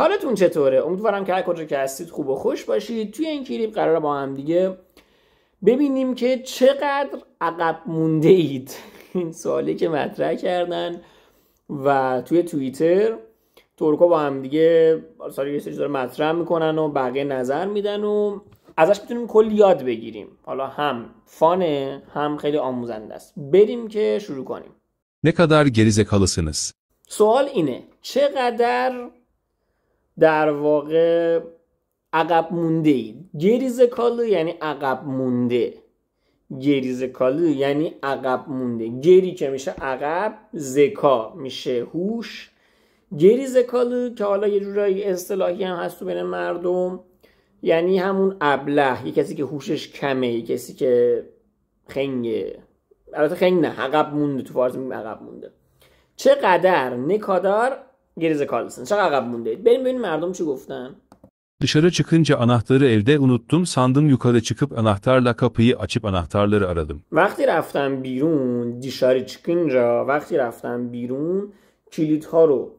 حالتون چطوره امیدوارم که هر کجا که هستید خوب و خوش باشید توی این کلیپ قرار با هم دیگه ببینیم که چقدر عقب مونده اید این سوالی که مطرح کردن و توی توییتر تورکو با هم دیگه سالی یه داره مطرح میکنن و بقیه نظر میدن و ازش میتونیم کلی یاد بگیریم حالا هم فانه هم خیلی آموزنده است بریم که شروع کنیم نه kadar gerizekalısınız? سوال اینه چقدر در واقع عقب مونده ای گریز کالو یعنی عقب مونده گریز کالو e یعنی عقب مونده گری که میشه عقب زکا میشه هوش گریز کالو e که حالا یه جورایی اصطلاحی هم هست تو بین مردم یعنی همون ابله یه کسی که هوشش کمه یه کسی که خنگه البته خنگ نه عقب مونده تو فارسی عقب مونده چقدر نکادار Gerize kalmışsın. Çak ağabey bunu deyip. Benim benim merdum çok uftan. Dışarı çıkınca anahtarı evde unuttum. Sandım yukarı çıkıp anahtarla kapıyı açıp anahtarları aradım. Vakti raftan birun dışarı çıkınca vakti raftan birun kilit haro.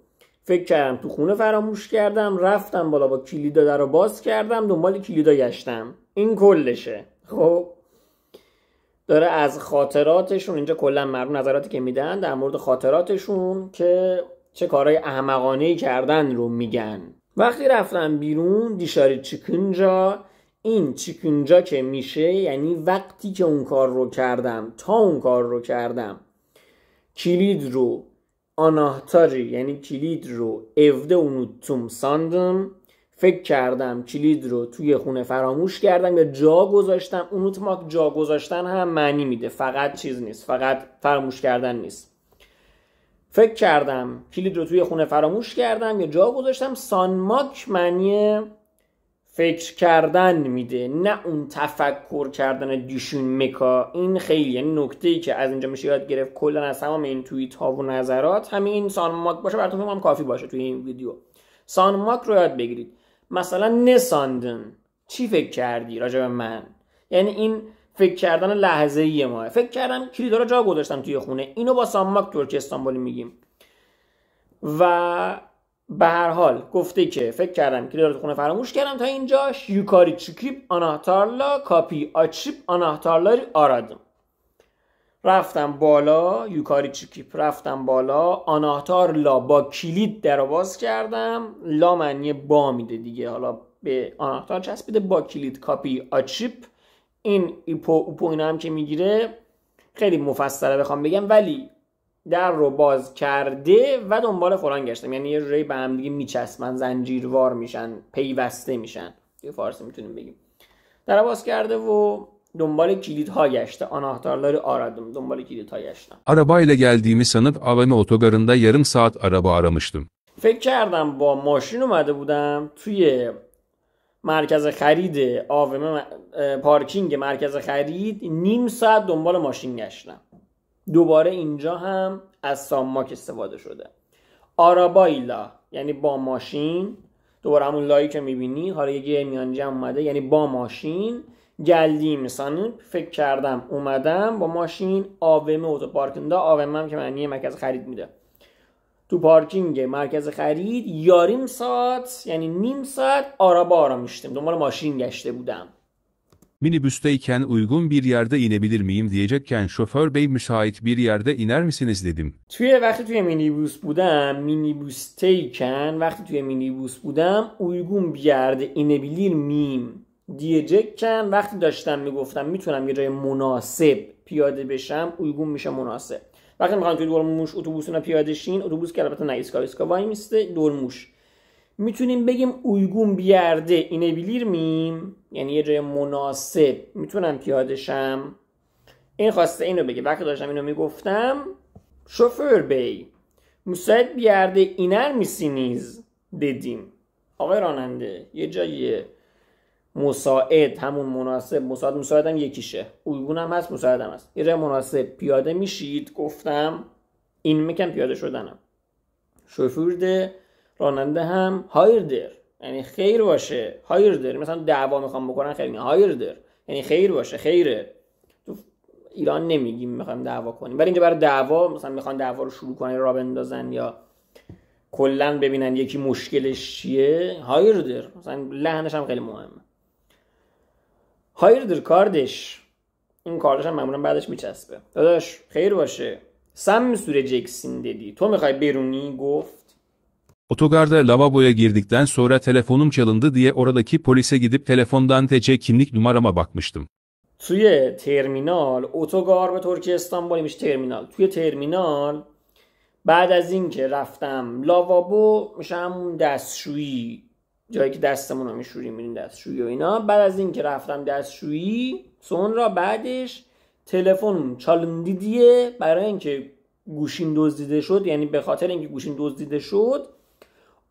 Fek خونه tuhunu feramuş kerdem. Raftan bala bak kilide dara bas kerdem. Dombali kilide geçtem. İn kolleşe. Hop. داره از خاطراتشون اینجا کلا مرد نظراتی که میدن در مورد خاطراتشون که چه کارهای احمقانه کردن رو میگن وقتی رفتم بیرون دیشاری چیکنجا این چیکنجا که میشه یعنی وقتی که اون کار رو کردم تا اون کار رو کردم کلید رو آناهتاری یعنی کلید رو افده اونو توم ساندم فکر کردم کلید رو توی خونه فراموش کردم یا جا گذاشتم اونو جا گذاشتن هم معنی میده فقط چیز نیست فقط فراموش کردن نیست فکر کردم کلید رو توی خونه فراموش کردم یا جا گذاشتم سانماک معنی فکر کردن میده نه اون تفکر کردن دیشون مکا این خیلی یعنی نکته ای که از اینجا میشه یاد گرفت کلا از تمام این توییت ها و نظرات همین سانماک باشه براتون هم کافی باشه توی این ویدیو سانماک رو یاد بگیرید مثلا نساندن چی فکر کردی راجع به من یعنی این فکر کردن لحظه ای ماه فکر کردم کلیدا رو جا گذاشتم توی خونه اینو با ساماک ترک استانبولی میگیم و به هر حال گفته که فکر کردم کلیدا رو خونه فراموش کردم تا اینجا یوکاری چکیپ آناتارلا کاپی آچیپ آناهتارلاری آرادم رفتم بالا یوکاری چکیپ رفتم بالا آناهتار لا با کلید در باز کردم لا معنی با میده دیگه حالا به آناهتار چسبیده با کلید کاپی آچیپ این اینا هم که میگیره خیلی مفصله بخوام بگم ولی در رو باز کرده و دنبال فلان گشتم یعنی یه جوری به هم دیگه میچسبن زنجیروار میشن پیوسته میشن یه فارسی میتونیم بگیم در باز کرده و دنبال کلیدها geçti. Anahtarları aradım. کلید دنبال geçti. Arabayla geldiğimi sanıp AVM otogarında yarım saat araba aramıştım. فکر کردم با ماشین اومده بودم توی مرکز خرید آومه پارکینگ مرکز خرید نیم ساعت دنبال ماشین گشتم دوباره اینجا هم از ساماک استفاده شده آرابایلا یعنی با ماشین دوباره همون لایی که میبینی حالا یه میانجی هم اومده یعنی با ماشین گلدی مثلا فکر کردم اومدم با ماشین آوم اوتو پارکنده هم که معنی مرکز خرید میده تو پارکینگ مرکز خرید یاریم ساعت یعنی نیم ساعت آرابا آرامیشتم دنبال ماشین گشته بودم مینی uygun bir کن اویگون بیر یرده اینه بیدر میم دیجک کن شوفر بی dedim بیر یرده اینر میسینیز توی وقتی توی مینی بودم مینی کن وقتی توی مینی بودم اویگون بیر یرده اینه بیدر میم وقتی داشتم میگفتم میتونم یه جای مناسب پیاده بشم اویگون میشه مناسب وقتی میخوایم توی دور موش رو پیاده شین اتوبوس که البته نه که وای میسته دور موش میتونیم بگیم اویگون بیارده اینه بیلیر میم یعنی یه جای مناسب میتونم پیاده شم این خواسته اینو بگه وقتی داشتم اینو میگفتم شوفر بی مساعد بیارده اینر میسینیز بدیم آقای راننده یه جای مساعد همون مناسب مساعد مساعدم یکیشه اویون هم هست مساعدم هست یه جای مناسب پیاده میشید گفتم این میکن پیاده شدنم شفورده راننده هم هایردر یعنی خیر باشه هایر هایردر مثلا دعوا میخوام بکنن خیلی هایردر یعنی خیر باشه خیره تو ایران نمیگیم میخوام دعوا کنیم ولی اینجا برای دعوا مثلا میخوان دعوا رو شروع کنن را بندازن یا کلا ببینن یکی مشکلش چیه هایردر مثلا لحنش هم خیلی مهمه Hayırdır kardeş? این کارش هم معمولا بعدش میچسبه داداش خیر باشه سم mi süreceksin dedi. تو میخوای برونی گفت Otogarda lavaboya girdikten sonra telefonum çalındı diye oradaki polise gidip telefondan TC kimlik numarama bakmıştım. توی ترمینال اتوگار به ترکیه استانبولی میشه ترمینال توی ترمینال بعد از اینکه رفتم لاوابو میشه همون دستشویی جایی که دستمون رو میشوریم میریم دستشویی و اینا بعد از اینکه رفتم دستشویی سون را بعدش تلفن چالندیدیه برای اینکه گوشین دزدیده شد یعنی به خاطر اینکه گوشین دزدیده شد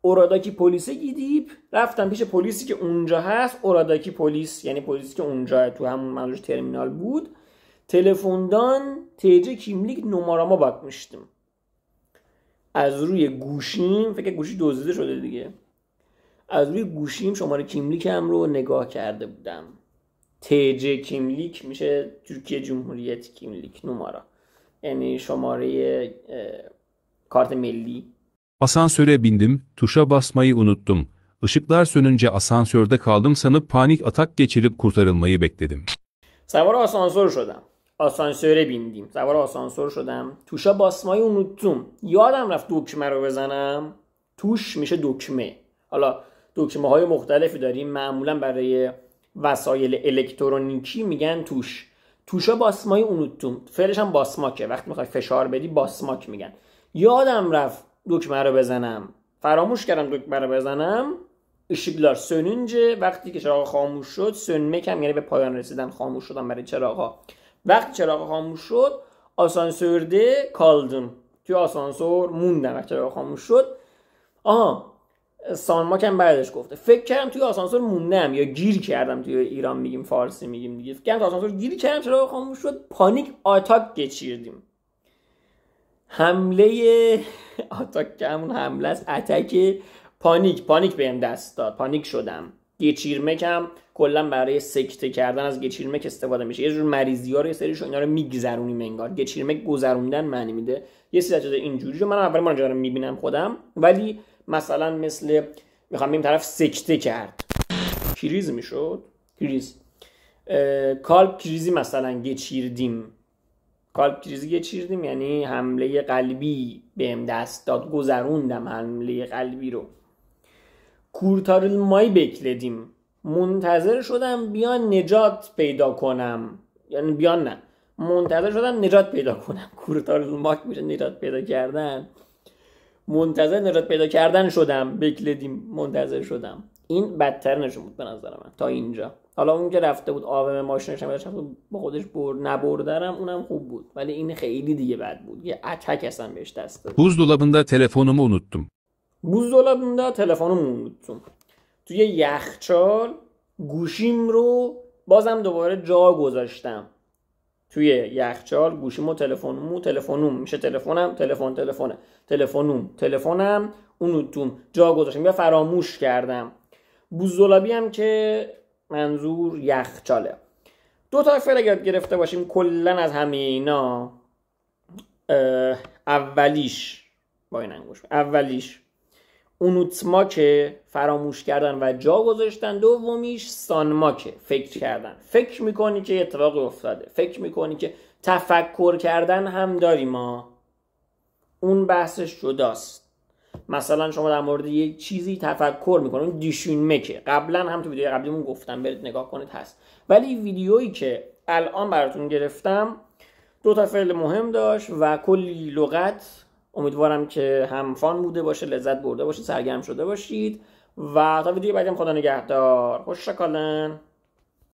اوراداکی پلیس گیدیپ رفتم پیش پلیسی که اونجا هست اوراداکی پلیس یعنی پلیسی که اونجا تو همون منظور ترمینال بود تلفوندان تیجه کیملیک نماراما باک میشتیم از روی گوشیم فکر گوشی دزدیده شده دیگه از روی گوشیم شماره کیملیکم رو نگاه کرده بودم تج کیملیک میشه ترکیه جمهوریت کیملیک نمارا یعنی شماره کارت ملی Asansöre bindim, tuşa basmayı unuttum. Işıklar sönünce asansörde kaldım sanıp panik atak geçirip kurtarılmayı bekledim. Savar asansör şodam. آسانسوره بیندیم سوار آسانسور شدم توشا باسمای اون یادم رفت دکمه رو بزنم توش میشه دکمه حالا دکمه های مختلفی داریم معمولا برای وسایل الکترونیکی میگن توش توشا باسمای اونوتوم فعلش هم باسماکه وقتی میخوای فشار بدی باسماک میگن یادم رفت دکمه رو بزنم فراموش کردم دکمه رو بزنم اشیگلار سنونجه وقتی که چراغ خاموش شد سنمک هم یعنی به پایان رسیدن خاموش شدن برای چراغ وقتی چراغ خاموش شد آسانسورده کالدم توی آسانسور موندم وقتی چراغ خاموش شد آها سانماک هم بعدش گفته فکر کردم توی آسانسور موندم یا گیر کردم توی ایران میگیم فارسی میگیم دیگه فکر کردم آسانسور گیر کردم چرا خاموش شد پانیک آتاک گچیردیم حمله آتاک که همون حمله است اتک پانیک پانیک بهم دست داد پانیک شدم گچیرمک کلا برای سکته کردن از گچیرمک استفاده میشه یه جور مریضی ها رو یه سریشو اینا رو میگذرونیم انگار گچیرمک گذروندن معنی میده یه سری از اینجوری من اول من دارم میبینم خودم ولی مثلا مثل میخوام این طرف سکته کرد کریز میشد کریز کالب کریزی مثلا گچیردیم کالب کریزی گچیردیم یعنی حمله قلبی بهم دست داد گذروندم حمله قلبی رو کورتارل مای بکلدیم منتظر شدم بیان نجات پیدا کنم یعنی بیان نه منتظر شدم نجات پیدا کنم کورتارل ماک میشه نجات پیدا کردن منتظر نجات پیدا کردن شدم بکلدیم منتظر شدم این بدتر نشون بود به نظر من تا اینجا حالا اون که رفته بود آوم ماشینش هم با خودش بر نبردرم اونم خوب بود ولی این خیلی دیگه بد بود یه اتک اصلا بهش دست داد buzdolabında telefonumu unuttum. دولابنده telefonumu unuttum. توی یخچال گوشیم رو بازم دوباره جا گذاشتم توی یخچال گوشیمو تلفنمو تلفنوم میشه تلفنم تلفن تلفنه تلفنوم تلفنم اون تو جا گذاشتم یا فراموش کردم بوزولابی هم که منظور یخچاله دو تا فعل گرفته باشیم کلا از همه اینا اولیش با این انگوش اولیش اونوتماکه فراموش کردن و جا گذاشتن دومیش سانماکه فکر کردن فکر میکنی که اتفاقی افتاده فکر میکنی که تفکر کردن هم داریم ما اون بحثش جداست مثلا شما در مورد یک چیزی تفکر میکنه اون دیشون مکه قبلا هم تو ویدیو قبلیمون گفتم برید نگاه کنید هست ولی ویدیویی که الان براتون گرفتم دو تا فعل مهم داشت و کلی لغت امیدوارم که هم فان بوده باشه لذت برده باشید سرگرم شده باشید و تا ویدیو بعدی خدا نگهدار خوش